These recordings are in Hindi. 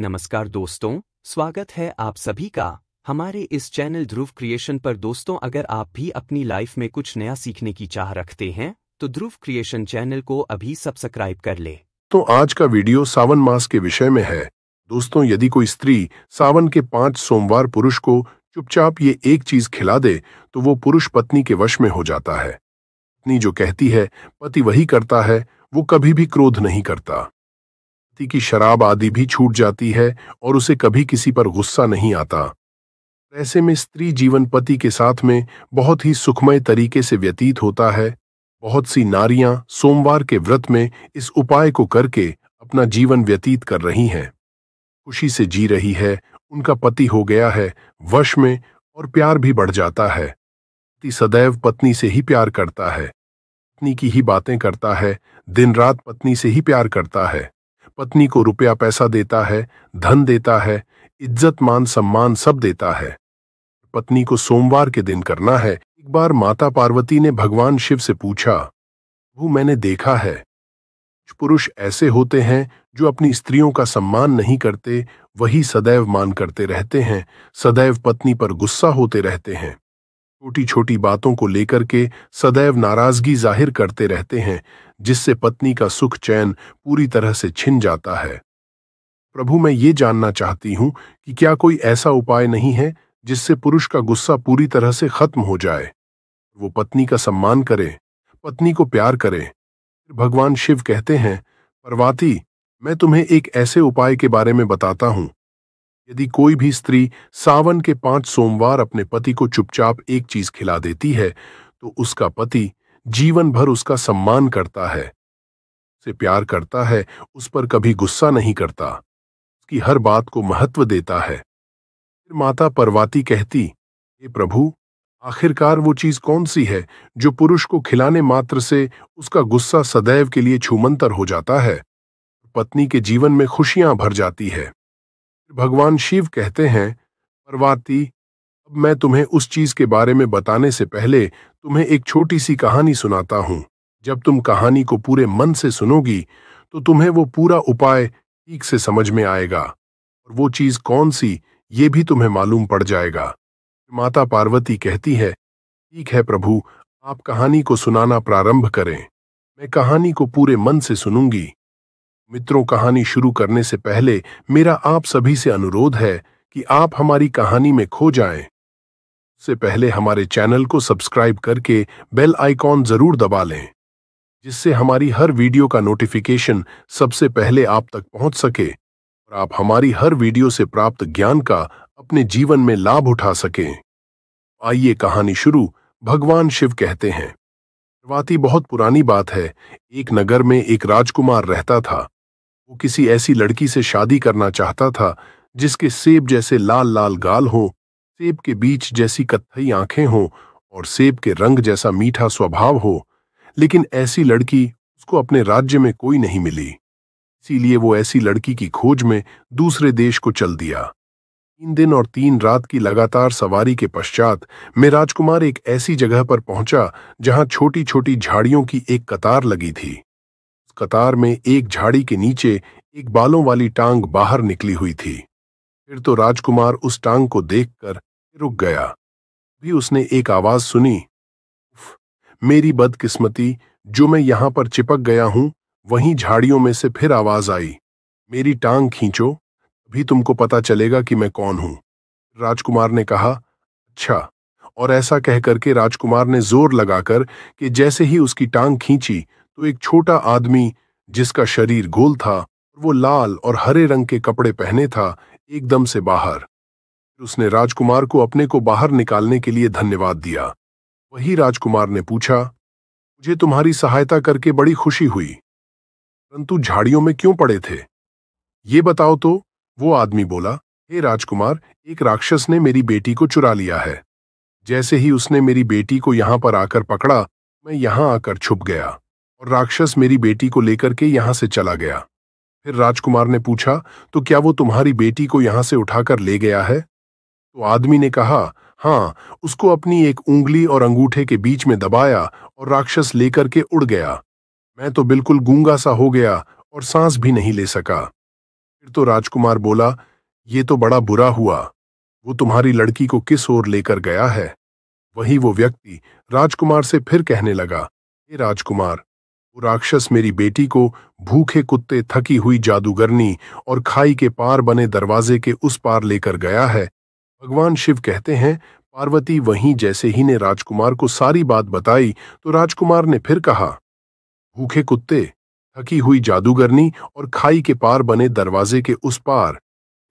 नमस्कार दोस्तों स्वागत है आप सभी का हमारे इस चैनल ध्रुव क्रिएशन पर दोस्तों अगर आप भी अपनी लाइफ में कुछ नया सीखने की चाह रखते हैं तो ध्रुव क्रिएशन चैनल को अभी सब्सक्राइब कर ले तो आज का वीडियो सावन मास के विषय में है दोस्तों यदि कोई स्त्री सावन के पांच सोमवार पुरुष को चुपचाप ये एक चीज खिला दे तो वो पुरुष पत्नी के वश में हो जाता है पत्नी जो कहती है पति वही करता है वो कभी भी क्रोध नहीं करता व्यक्ति की शराब आदि भी छूट जाती है और उसे कभी किसी पर गुस्सा नहीं आता ऐसे में स्त्री जीवन पति के साथ में बहुत ही सुखमय तरीके से व्यतीत होता है बहुत सी नारियां सोमवार के व्रत में इस उपाय को करके अपना जीवन व्यतीत कर रही हैं खुशी से जी रही है उनका पति हो गया है वश में और प्यार भी बढ़ जाता है पति सदैव पत्नी से ही प्यार करता है पत्नी की ही बातें करता है दिन रात पत्नी से ही प्यार करता है पत्नी को रुपया पैसा देता है धन देता है इज्जत मान सम्मान सब देता है पत्नी को सोमवार के दिन करना है एक बार माता पार्वती ने भगवान शिव से पूछा वो मैंने देखा है कुछ पुरुष ऐसे होते हैं जो अपनी स्त्रियों का सम्मान नहीं करते वही सदैव मान करते रहते हैं सदैव पत्नी पर गुस्सा होते रहते हैं छोटी छोटी बातों को लेकर के सदैव नाराजगी जाहिर करते रहते हैं जिससे पत्नी का सुख चैन पूरी तरह से छिन जाता है प्रभु मैं ये जानना चाहती हूं कि क्या कोई ऐसा उपाय नहीं है जिससे पुरुष का गुस्सा पूरी तरह से खत्म हो जाए वो पत्नी का सम्मान करे पत्नी को प्यार करे भगवान शिव कहते हैं पर्वाती मैं तुम्हें एक ऐसे उपाय के बारे में बताता हूं यदि कोई भी स्त्री सावन के पांच सोमवार अपने पति को चुपचाप एक चीज खिला देती है तो उसका पति जीवन भर उसका सम्मान करता है से प्यार करता है उस पर कभी गुस्सा नहीं करता उसकी हर बात को महत्व देता है फिर माता परवाती कहती हे प्रभु आखिरकार वो चीज कौन सी है जो पुरुष को खिलाने मात्र से उसका गुस्सा सदैव के लिए छूमंतर हो जाता है पत्नी के जीवन में खुशियां भर जाती है भगवान शिव कहते हैं परवाती अब मैं तुम्हें उस चीज के बारे में बताने से पहले तुम्हें एक छोटी सी कहानी सुनाता हूं जब तुम कहानी को पूरे मन से सुनोगी तो तुम्हें वो पूरा उपाय ठीक से समझ में आएगा और वो चीज कौन सी ये भी तुम्हें मालूम पड़ जाएगा माता पार्वती कहती है ठीक है प्रभु आप कहानी को सुनाना प्रारंभ करें मैं कहानी को पूरे मन से सुनूंगी मित्रों कहानी शुरू करने से पहले मेरा आप सभी से अनुरोध है कि आप हमारी कहानी में खो जाएं से पहले हमारे चैनल को सब्सक्राइब करके बेल आइकॉन जरूर दबा लें जिससे हमारी हर वीडियो का नोटिफिकेशन सबसे पहले आप तक पहुंच सके और आप हमारी हर वीडियो से प्राप्त ज्ञान का अपने जीवन में लाभ उठा सकें आइए कहानी शुरू भगवान शिव कहते हैं शुरुआती बहुत पुरानी बात है एक नगर में एक राजकुमार रहता था वो किसी ऐसी लड़की से शादी करना चाहता था जिसके सेब जैसे लाल लाल गाल हों सेब के बीच जैसी कत्थई आंखें हों और सेब के रंग जैसा मीठा स्वभाव हो लेकिन ऐसी लड़की उसको अपने राज्य में कोई नहीं मिली इसीलिए वो ऐसी लड़की की खोज में दूसरे देश को चल दिया तीन दिन और तीन रात की लगातार सवारी के पश्चात मैं राजकुमार एक ऐसी जगह पर पहुंचा जहां छोटी छोटी झाड़ियों की एक कतार लगी थी उस कतार में एक झाड़ी के नीचे एक बालों वाली टांग बाहर निकली हुई थी फिर तो राजकुमार उस टांग को देखकर रुक गया भी उसने एक आवाज सुनी मेरी बदकिस्मती जो मैं यहां पर चिपक गया हूं वहीं झाड़ियों में से फिर आवाज आई मेरी टांग खींचो तभी तुमको पता चलेगा कि मैं कौन हूं राजकुमार ने कहा अच्छा और ऐसा कह करके राजकुमार ने जोर लगाकर कि जैसे ही उसकी टांग खींची तो एक छोटा आदमी जिसका शरीर गोल था वो लाल और हरे रंग के कपड़े पहने था एकदम से बाहर उसने राजकुमार को अपने को बाहर निकालने के लिए धन्यवाद दिया वही राजकुमार ने पूछा मुझे तुम्हारी सहायता करके बड़ी खुशी हुई परंतु झाड़ियों में क्यों पड़े थे ये बताओ तो वो आदमी बोला हे राजकुमार एक राक्षस ने मेरी बेटी को चुरा लिया है जैसे ही उसने मेरी बेटी को यहां पर आकर पकड़ा मैं यहां आकर छुप गया और राक्षस मेरी बेटी को लेकर के यहां से चला गया फिर राजकुमार ने पूछा तो क्या वो तुम्हारी बेटी को यहां से उठाकर ले गया है तो आदमी ने कहा हाँ उसको अपनी एक उंगली और अंगूठे के बीच में दबाया और राक्षस लेकर के उड़ गया मैं तो बिल्कुल गूंगा सा हो गया और सांस भी नहीं ले सका फिर तो राजकुमार बोला ये तो बड़ा बुरा हुआ वो तुम्हारी लड़की को किस ओर लेकर गया है वही वो व्यक्ति राजकुमार से फिर कहने लगा हे राजकुमार वो राक्षस मेरी बेटी को भूखे कुत्ते थकी हुई जादूगरनी और खाई के पार बने दरवाजे के उस पार लेकर गया है भगवान शिव कहते हैं पार्वती वहीं जैसे ही ने राजकुमार को सारी बात बताई तो राजकुमार ने फिर कहा भूखे कुत्ते थकी हुई जादूगरनी और खाई के पार बने दरवाजे के उस पार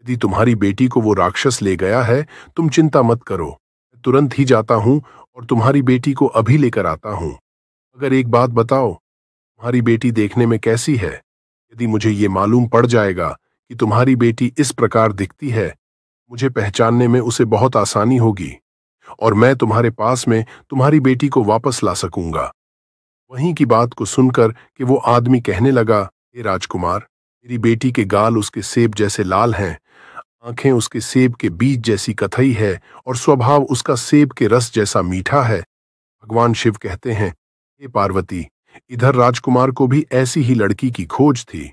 यदि तुम्हारी बेटी को वो राक्षस ले गया है तुम चिंता मत करो मैं तुरंत ही जाता हूं और तुम्हारी बेटी को अभी लेकर आता हूं अगर एक बात बताओ तुम्हारी बेटी देखने में कैसी है यदि मुझे ये मालूम पड़ जाएगा कि तुम्हारी बेटी इस प्रकार दिखती है मुझे पहचानने में उसे बहुत आसानी होगी और मैं तुम्हारे पास में तुम्हारी बेटी को वापस ला सकूंगा वहीं की बात को सुनकर कि वो आदमी कहने लगा हे राजकुमार मेरी बेटी के गाल उसके सेब जैसे लाल हैं आंखें उसके सेब के बीज जैसी कथई है और स्वभाव उसका सेब के रस जैसा मीठा है भगवान शिव कहते हैं हे पार्वती इधर राजकुमार को भी ऐसी ही लड़की की खोज थी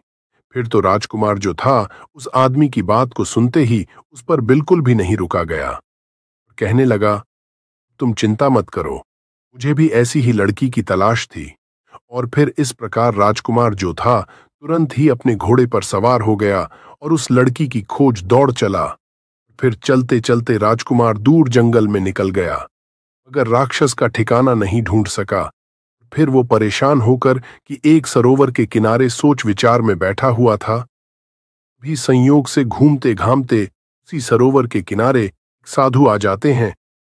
फिर तो राजकुमार जो था उस आदमी की बात को सुनते ही उस पर बिल्कुल भी नहीं रुका गया कहने लगा तुम चिंता मत करो मुझे भी ऐसी ही लड़की की तलाश थी और फिर इस प्रकार राजकुमार जो था तुरंत ही अपने घोड़े पर सवार हो गया और उस लड़की की खोज दौड़ चला फिर चलते चलते राजकुमार दूर जंगल में निकल गया मगर राक्षस का ठिकाना नहीं ढूंढ सका फिर वो परेशान होकर कि एक सरोवर के किनारे सोच विचार में बैठा हुआ था भी संयोग से घूमते घामते उसी सरोवर के किनारे साधु आ जाते हैं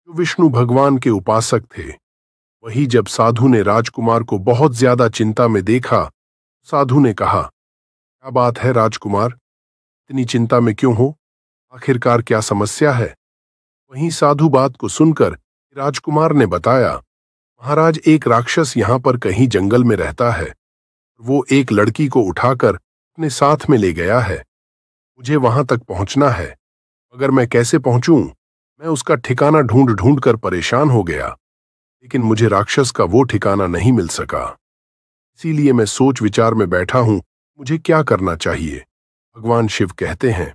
जो विष्णु भगवान के उपासक थे वही जब साधु ने राजकुमार को बहुत ज्यादा चिंता में देखा साधु ने कहा क्या बात है राजकुमार इतनी चिंता में क्यों हो आखिरकार क्या समस्या है वहीं साधु बात को सुनकर राजकुमार ने बताया महाराज एक राक्षस यहाँ पर कहीं जंगल में रहता है वो एक लड़की को उठाकर अपने साथ में ले गया है मुझे वहां तक पहुंचना है अगर मैं कैसे पहुंचूं मैं उसका ठिकाना ढूंढ ढूंढ कर परेशान हो गया लेकिन मुझे राक्षस का वो ठिकाना नहीं मिल सका इसीलिए मैं सोच विचार में बैठा हूं मुझे क्या करना चाहिए भगवान शिव कहते हैं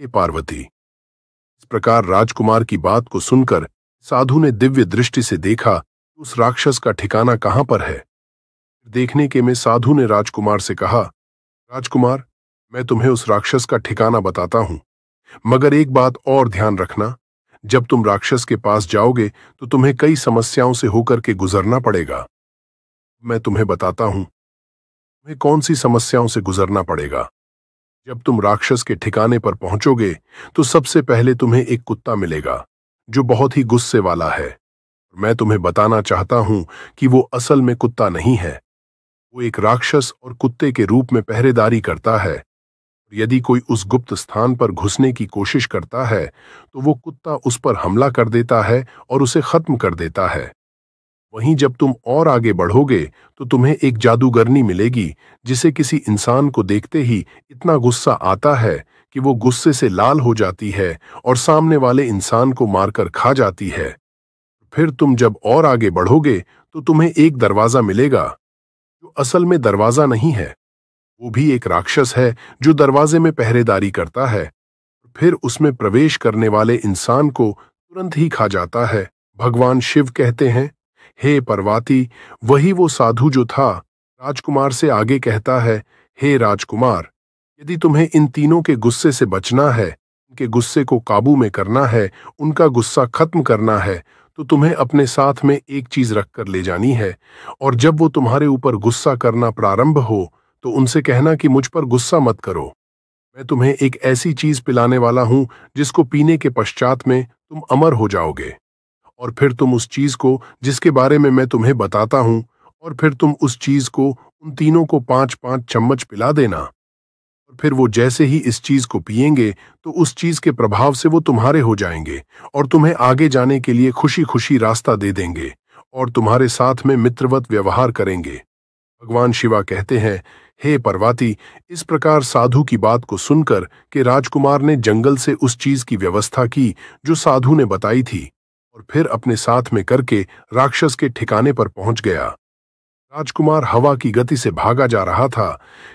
हे पार्वती इस प्रकार राजकुमार की बात को सुनकर साधु ने दिव्य दृष्टि से देखा उस राक्षस का ठिकाना कहां पर है देखने के में साधु ने राजकुमार से कहा राजकुमार मैं तुम्हें उस राक्षस का ठिकाना बताता हूं मगर एक बात और ध्यान रखना जब तुम राक्षस के पास जाओगे तो तुम्हें कई समस्याओं से होकर के गुजरना पड़ेगा मैं तुम्हें बताता हूं तुम्हें कौन सी समस्याओं से गुजरना पड़ेगा जब तुम राक्षस के ठिकाने पर पहुंचोगे तो सबसे पहले तुम्हें एक कुत्ता मिलेगा जो बहुत ही गुस्से वाला है मैं तुम्हें बताना चाहता हूं कि वो असल में कुत्ता नहीं है वो एक राक्षस और कुत्ते के रूप में पहरेदारी करता है यदि कोई उस गुप्त स्थान पर घुसने की कोशिश करता है तो वो कुत्ता उस पर हमला कर देता है और उसे खत्म कर देता है वहीं जब तुम और आगे बढ़ोगे तो तुम्हें एक जादूगरनी मिलेगी जिसे किसी इंसान को देखते ही इतना गुस्सा आता है कि वो गुस्से से लाल हो जाती है और सामने वाले इंसान को मारकर खा जाती है फिर तुम जब और आगे बढ़ोगे तो तुम्हें एक दरवाज़ा मिलेगा जो असल में दरवाज़ा नहीं है वो भी एक राक्षस है जो दरवाजे में पहरेदारी करता है फिर उसमें प्रवेश करने वाले इंसान को तुरंत ही खा जाता है भगवान शिव कहते हैं हे पर्वाती वही वो साधु जो था राजकुमार से आगे कहता है हे राजकुमार यदि तुम्हें इन तीनों के गुस्से से बचना है इनके गुस्से को काबू में करना है उनका गुस्सा खत्म करना है तो तुम्हें अपने साथ में एक चीज रख कर ले जानी है और जब वो तुम्हारे ऊपर गुस्सा करना प्रारंभ हो तो उनसे कहना कि मुझ पर गुस्सा मत करो मैं तुम्हें एक ऐसी चीज पिलाने वाला हूं जिसको पीने के पश्चात में तुम अमर हो जाओगे और फिर तुम उस चीज को जिसके बारे में मैं तुम्हें बताता हूं और फिर तुम उस चीज को उन तीनों को पांच पांच चम्मच पिला देना फिर वो जैसे ही इस चीज को पिएंगे तो उस चीज के प्रभाव से वो तुम्हारे हो जाएंगे और तुम्हें आगे जाने के लिए खुशी खुशी रास्ता दे देंगे और तुम्हारे साथ में मित्रवत व्यवहार करेंगे भगवान शिवा कहते हैं हे पर्वाती इस प्रकार साधु की बात को सुनकर के राजकुमार ने जंगल से उस चीज की व्यवस्था की जो साधु ने बताई थी और फिर अपने साथ में करके राक्षस के ठिकाने पर पहुंच गया राजकुमार हवा की गति से भागा जा रहा था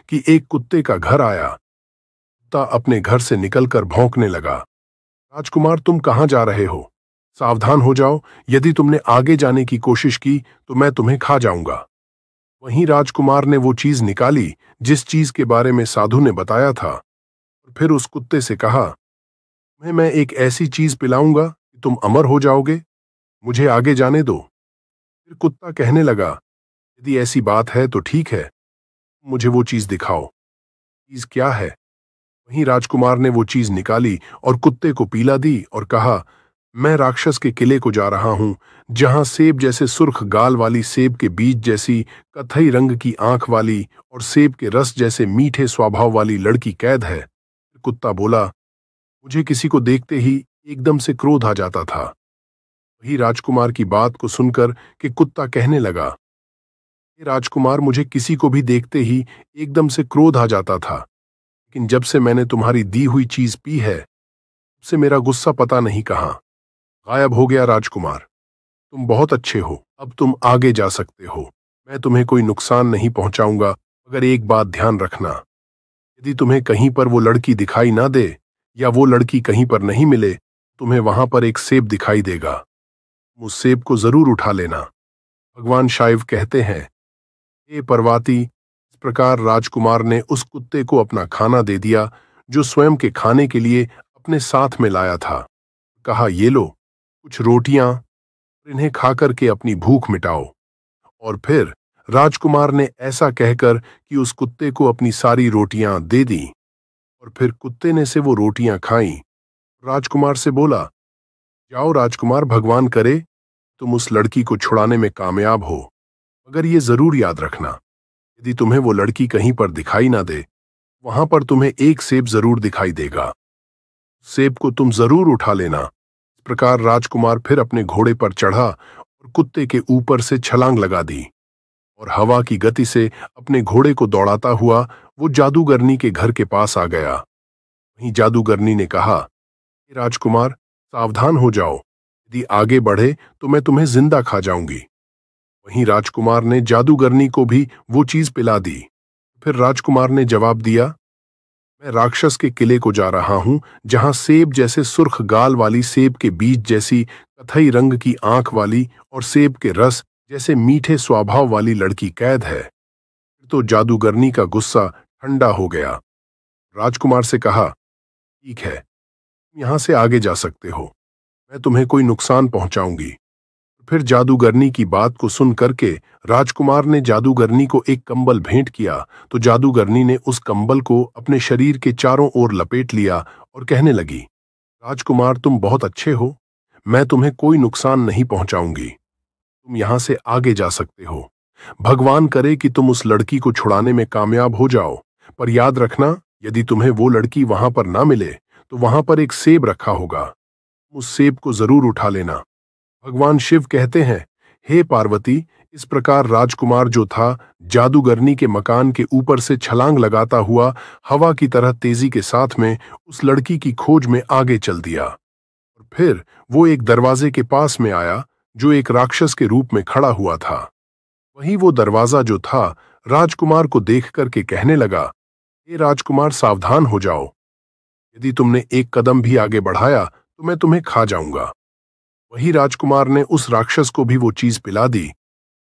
कि एक कुत्ते का घर आया कुत्ता अपने घर से निकलकर भौंकने लगा राजकुमार तुम कहाँ जा रहे हो सावधान हो जाओ यदि तुमने आगे जाने की कोशिश की तो मैं तुम्हें खा जाऊंगा वहीं राजकुमार ने वो चीज निकाली जिस चीज के बारे में साधु ने बताया था और फिर उस कुत्ते से कहा तुम्हें मैं एक ऐसी चीज पिलाऊंगा कि तुम अमर हो जाओगे मुझे आगे जाने दो फिर कुत्ता कहने लगा यदि ऐसी बात है तो ठीक है मुझे वो चीज दिखाओ चीज क्या है वहीं राजकुमार ने वो चीज निकाली और कुत्ते को पीला दी और कहा मैं राक्षस के किले को जा रहा हूं जहां सेब जैसे सुर्ख गाल वाली सेब के बीज जैसी कथई रंग की आंख वाली और सेब के रस जैसे मीठे स्वभाव वाली लड़की कैद है कुत्ता बोला मुझे किसी को देखते ही एकदम से क्रोध आ जाता था वही राजकुमार की बात को सुनकर कि कुत्ता कहने लगा राजकुमार मुझे किसी को भी देखते ही एकदम से क्रोध आ जाता था लेकिन जब से मैंने तुम्हारी दी हुई चीज पी है से मेरा गुस्सा पता नहीं कहा गायब हो गया राजकुमार तुम बहुत अच्छे हो अब तुम आगे जा सकते हो मैं तुम्हें कोई नुकसान नहीं पहुंचाऊंगा अगर एक बात ध्यान रखना यदि तुम्हें कहीं पर वो लड़की दिखाई ना दे या वो लड़की कहीं पर नहीं मिले तुम्हें वहां पर एक सेब दिखाई देगा उस सेब को जरूर उठा लेना भगवान शाइव कहते हैं हे परवाती इस प्रकार राजकुमार ने उस कुत्ते को अपना खाना दे दिया जो स्वयं के खाने के लिए अपने साथ में लाया था कहा ये लो कुछ रोटियां इन्हें खा करके अपनी भूख मिटाओ और फिर राजकुमार ने ऐसा कहकर कि उस कुत्ते को अपनी सारी रोटियां दे दी और फिर कुत्ते ने से वो रोटियां खाई राजकुमार से बोला जाओ राजकुमार भगवान करे तुम उस लड़की को छुड़ाने में कामयाब हो मगर ये जरूर याद रखना यदि तुम्हें वो लड़की कहीं पर दिखाई ना दे वहां पर तुम्हें एक सेब जरूर दिखाई देगा सेब को तुम जरूर उठा लेना इस प्रकार राजकुमार फिर अपने घोड़े पर चढ़ा और कुत्ते के ऊपर से छलांग लगा दी और हवा की गति से अपने घोड़े को दौड़ाता हुआ वो जादूगरनी के घर के पास आ गया वहीं जादूगरनी ने कहा राजकुमार सावधान हो जाओ यदि आगे बढ़े तो मैं तुम्हें जिंदा खा जाऊंगी वहीं राजकुमार ने जादूगरनी को भी वो चीज पिला दी फिर राजकुमार ने जवाब दिया मैं राक्षस के किले को जा रहा हूं जहां सेब जैसे सुर्ख गाल वाली सेब के बीज जैसी कथई रंग की आंख वाली और सेब के रस जैसे मीठे स्वभाव वाली लड़की कैद है तो जादूगरनी का गुस्सा ठंडा हो गया राजकुमार से कहा ठीक है तुम यहां से आगे जा सकते हो मैं तुम्हें कोई नुकसान पहुंचाऊंगी फिर जादूगरनी की बात को सुन करके राजकुमार ने जादूगरनी को एक कंबल भेंट किया तो जादूगरनी ने उस कंबल को अपने शरीर के चारों ओर लपेट लिया और कहने लगी राजकुमार तुम बहुत अच्छे हो मैं तुम्हें कोई नुकसान नहीं पहुंचाऊंगी तुम यहां से आगे जा सकते हो भगवान करे कि तुम उस लड़की को छुड़ाने में कामयाब हो जाओ पर याद रखना यदि तुम्हें वो लड़की वहां पर ना मिले तो वहां पर एक सेब रखा होगा उस सेब को जरूर उठा लेना भगवान शिव कहते हैं हे पार्वती इस प्रकार राजकुमार जो था जादूगरनी के मकान के ऊपर से छलांग लगाता हुआ हवा की तरह तेजी के साथ में उस लड़की की खोज में आगे चल दिया और फिर वो एक दरवाजे के पास में आया जो एक राक्षस के रूप में खड़ा हुआ था वहीं वो दरवाजा जो था राजकुमार को देख करके कहने लगा हे राजकुमार सावधान हो जाओ यदि तुमने एक कदम भी आगे बढ़ाया तो मैं तुम्हें खा जाऊंगा वही राजकुमार ने उस राक्षस को भी वो चीज पिला दी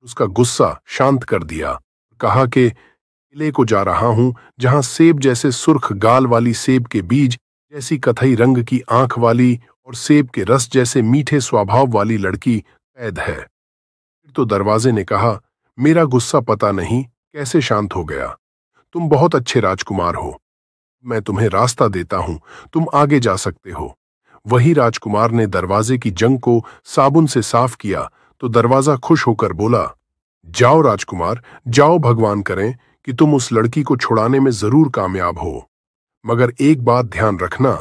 उसका गुस्सा शांत कर दिया कहा कि किले को जा रहा हूं जहां सेब जैसे सुर्ख गाल वाली सेब के बीज जैसी कथई रंग की आंख वाली और सेब के रस जैसे मीठे स्वभाव वाली लड़की कैद है फिर तो दरवाजे ने कहा मेरा गुस्सा पता नहीं कैसे शांत हो गया तुम बहुत अच्छे राजकुमार हो मैं तुम्हें रास्ता देता हूं तुम आगे जा सकते हो वही राजकुमार ने दरवाजे की जंग को साबुन से साफ किया तो दरवाजा खुश होकर बोला जाओ राजकुमार जाओ भगवान करें कि तुम उस लड़की को छुड़ाने में जरूर कामयाब हो मगर एक बात ध्यान रखना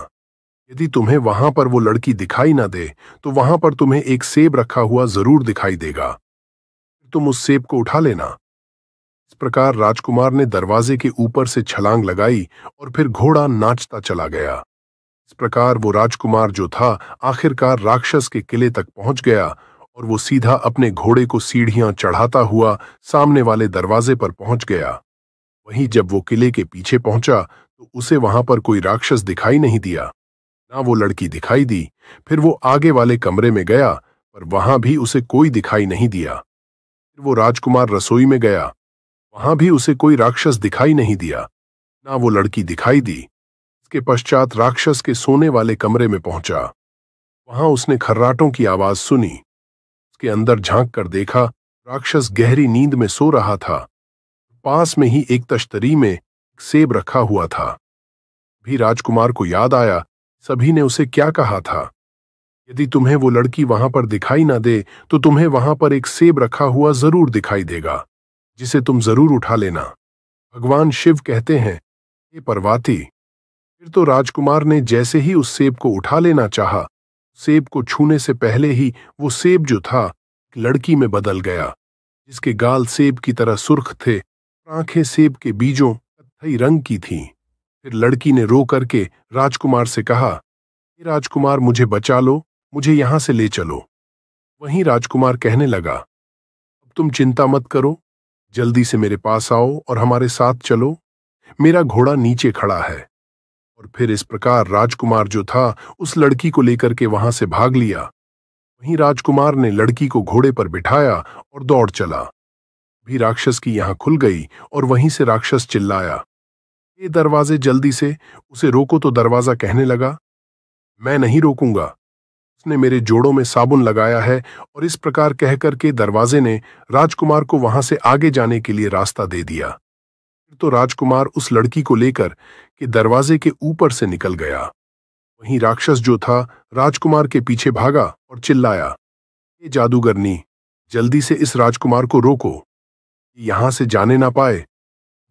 यदि तुम्हें वहां पर वो लड़की दिखाई ना दे तो वहां पर तुम्हें एक सेब रखा हुआ जरूर दिखाई देगा तुम उस सेब को उठा लेना इस प्रकार राजकुमार ने दरवाजे के ऊपर से छलांग लगाई और फिर घोड़ा नाचता चला गया इस प्रकार वो राजकुमार जो था आखिरकार राक्षस के किले तक पहुंच गया और वो सीधा अपने घोड़े को सीढ़ियां चढ़ाता हुआ सामने वाले दरवाजे पर पहुंच गया वहीं जब वो किले के पीछे पहुंचा तो उसे वहां पर कोई राक्षस दिखाई नहीं दिया ना वो लड़की दिखाई दी फिर वो आगे वाले कमरे में गया पर वहां भी उसे कोई दिखाई नहीं दिया फिर वो राजकुमार रसोई में गया वहां भी उसे कोई राक्षस दिखाई नहीं दिया ना वो लड़की दिखाई दी के पश्चात राक्षस के सोने वाले कमरे में पहुंचा वहां उसने खर्राटों की आवाज सुनी उसके अंदर झांक कर देखा राक्षस गहरी नींद में सो रहा था पास में ही एक तश्तरी में सेब रखा हुआ था भी राजकुमार को याद आया सभी ने उसे क्या कहा था यदि तुम्हें वो लड़की वहां पर दिखाई ना दे तो तुम्हें वहां पर एक सेब रखा हुआ जरूर दिखाई देगा जिसे तुम जरूर उठा लेना भगवान शिव कहते हैं हे परवाती फिर तो राजकुमार ने जैसे ही उस सेब को उठा लेना चाहा, सेब को छूने से पहले ही वो सेब जो था लड़की में बदल गया जिसके गाल सेब की तरह सुर्ख थे आंखें सेब के बीजों कत्थई रंग की थीं फिर लड़की ने रो करके राजकुमार से कहा राजकुमार मुझे बचा लो मुझे यहां से ले चलो वहीं राजकुमार कहने लगा अब तुम चिंता मत करो जल्दी से मेरे पास आओ और हमारे साथ चलो मेरा घोड़ा नीचे खड़ा है और फिर इस प्रकार राजकुमार जो था उस लड़की को लेकर के वहां से भाग लिया वहीं राजकुमार ने लड़की को घोड़े पर बिठाया और दौड़ चला भी राक्षस की यहां खुल गई और वहीं से राक्षस चिल्लाया ये दरवाजे जल्दी से उसे रोको तो दरवाजा कहने लगा मैं नहीं रोकूंगा उसने मेरे जोड़ों में साबुन लगाया है और इस प्रकार कहकर के दरवाजे ने राजकुमार को वहां से आगे जाने के लिए रास्ता दे दिया तो राजकुमार उस लड़की को लेकर कि दरवाजे के ऊपर से निकल गया वहीं राक्षस जो था राजकुमार के पीछे भागा और चिल्लाया ये जादूगरनी जल्दी से इस राजकुमार को रोको यहां से जाने ना पाए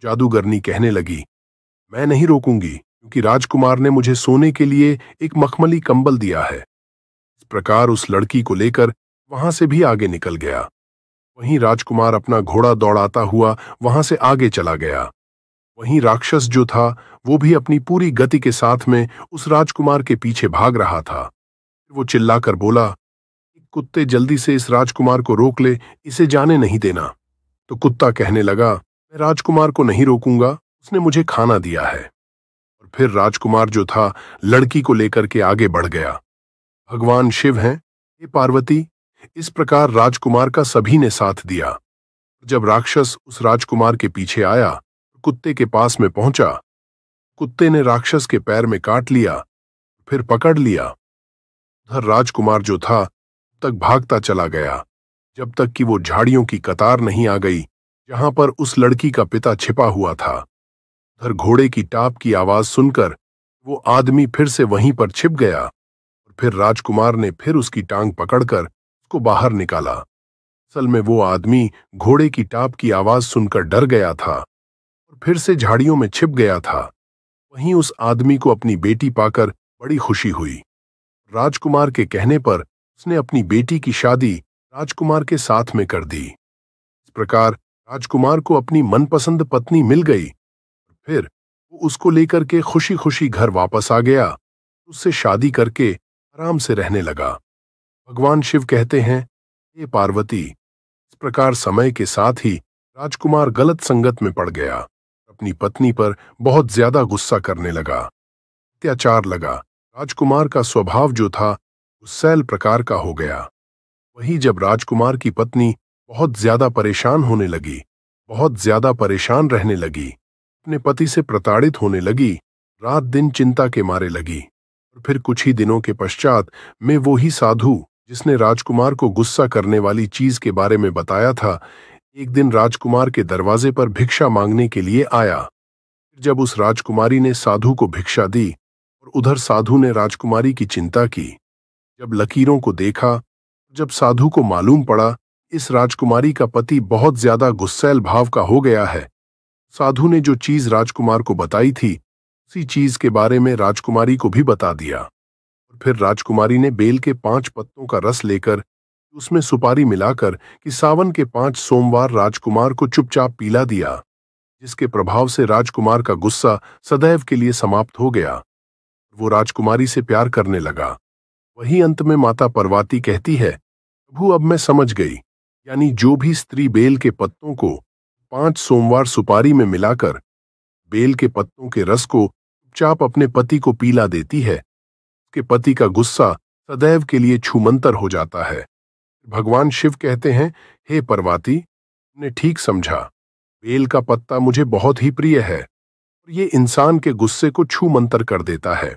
जादूगरनी कहने लगी मैं नहीं रोकूंगी क्योंकि राजकुमार ने मुझे सोने के लिए एक मखमली कंबल दिया है इस प्रकार उस लड़की को लेकर वहां से भी आगे निकल गया वहीं राजकुमार अपना घोड़ा दौड़ाता हुआ वहां से आगे चला गया वहीं राक्षस जो था वो भी अपनी पूरी गति के साथ में उस राजकुमार के पीछे भाग रहा था वो चिल्लाकर बोला कुत्ते जल्दी से इस राजकुमार को रोक ले इसे जाने नहीं देना तो कुत्ता कहने लगा मैं राजकुमार को नहीं रोकूंगा उसने मुझे खाना दिया है और फिर राजकुमार जो था लड़की को लेकर के आगे बढ़ गया भगवान शिव हैं हे पार्वती इस प्रकार राजकुमार का सभी ने साथ दिया जब राक्षस उस राजकुमार के पीछे आया कुत्ते के पास में पहुंचा कुत्ते ने राक्षस के पैर में काट लिया फिर पकड़ लिया उधर राजकुमार जो था तक भागता चला गया जब तक कि वो झाड़ियों की कतार नहीं आ गई जहां पर उस लड़की का पिता छिपा हुआ था उधर घोड़े की टाप की आवाज सुनकर वो आदमी फिर से वहीं पर छिप गया और फिर राजकुमार ने फिर उसकी टांग पकड़कर उसको बाहर निकाला असल में वो आदमी घोड़े की टाप की आवाज सुनकर डर गया था फिर से झाड़ियों में छिप गया था वहीं उस आदमी को अपनी बेटी पाकर बड़ी खुशी हुई राजकुमार के कहने पर उसने अपनी बेटी की शादी राजकुमार के साथ में कर दी इस प्रकार राजकुमार को अपनी मनपसंद पत्नी मिल गई फिर वो उसको लेकर के खुशी खुशी घर वापस आ गया उससे शादी करके आराम से रहने लगा भगवान शिव कहते हैं हे पार्वती इस प्रकार समय के साथ ही राजकुमार गलत संगत में पड़ गया अपनी पत्नी पर बहुत ज्यादा गुस्सा करने लगा अत्याचार लगा राजकुमार का स्वभाव जो था सैल प्रकार का हो गया वहीं जब राजकुमार की पत्नी बहुत ज्यादा परेशान होने लगी बहुत ज्यादा परेशान रहने लगी अपने पति से प्रताड़ित होने लगी रात दिन चिंता के मारे लगी और फिर कुछ ही दिनों के पश्चात में वो ही साधु जिसने राजकुमार को गुस्सा करने वाली चीज के बारे में बताया था एक दिन राजकुमार के दरवाजे पर भिक्षा मांगने के लिए आया जब उस राजकुमारी ने साधु को भिक्षा दी और उधर साधु ने राजकुमारी की चिंता की जब लकीरों को देखा जब साधु को मालूम पड़ा इस राजकुमारी का पति बहुत ज्यादा गुस्सैल भाव का हो गया है साधु ने जो चीज राजकुमार को बताई थी उसी चीज के बारे में राजकुमारी को भी बता दिया और फिर राजकुमारी ने बेल के पांच पत्तों का रस लेकर उसमें सुपारी मिलाकर कि सावन के पांच सोमवार राजकुमार को चुपचाप पीला दिया जिसके प्रभाव से राजकुमार का गुस्सा सदैव के लिए समाप्त हो गया वो राजकुमारी से प्यार करने लगा वही अंत में माता पर्वती कहती है प्रभु अब मैं समझ गई यानी जो भी स्त्री बेल के पत्तों को पांच सोमवार सुपारी में मिलाकर बेल के पत्तों के रस को चुपचाप अपने पति को पीला देती है उसके पति का गुस्सा सदैव के लिए छुमंतर हो जाता है भगवान शिव कहते हैं हे परवाती ने ठीक समझा बेल का पत्ता मुझे बहुत ही प्रिय है और ये इंसान के गुस्से को छू मंतर कर देता है